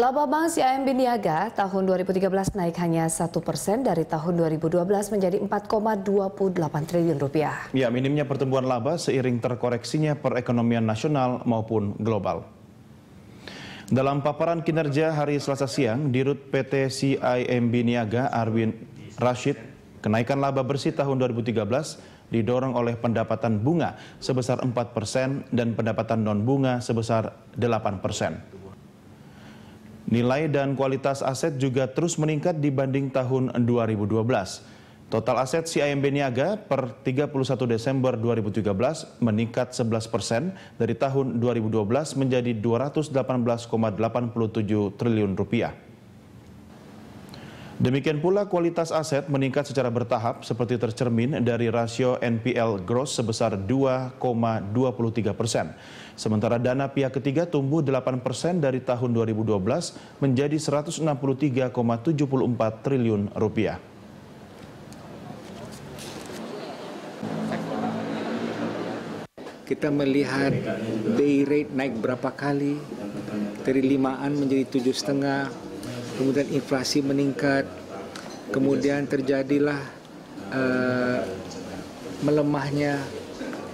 Laba Bank CIMB Niaga tahun 2013 naik hanya satu persen dari tahun 2012 menjadi 4,28 triliun rupiah. Ya, minimnya pertumbuhan laba seiring terkoreksinya perekonomian nasional maupun global. Dalam paparan kinerja hari Selasa siang, Dirut PT CIMB Niaga Arwin Rashid, kenaikan laba bersih tahun 2013 didorong oleh pendapatan bunga sebesar 4 persen dan pendapatan non-bunga sebesar 8 persen. Nilai dan kualitas aset juga terus meningkat dibanding tahun 2012. Total aset CIMB Niaga per 31 Desember 2013 meningkat 11 persen dari tahun 2012 menjadi 218,87 triliun rupiah. Demikian pula kualitas aset meningkat secara bertahap seperti tercermin dari rasio NPL gross sebesar 2,23 persen. Sementara dana pihak ketiga tumbuh 8 persen dari tahun 2012 menjadi 163,74 triliun rupiah. Kita melihat day rate naik berapa kali, dari limaan menjadi tujuh setengah, kemudian inflasi meningkat, kemudian terjadilah uh, melemahnya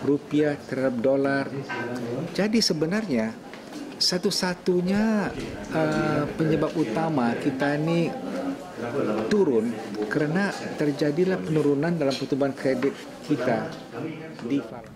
rupiah terhadap dolar. Jadi sebenarnya satu-satunya uh, penyebab utama kita ini turun karena terjadilah penurunan dalam pertumbuhan kredit kita di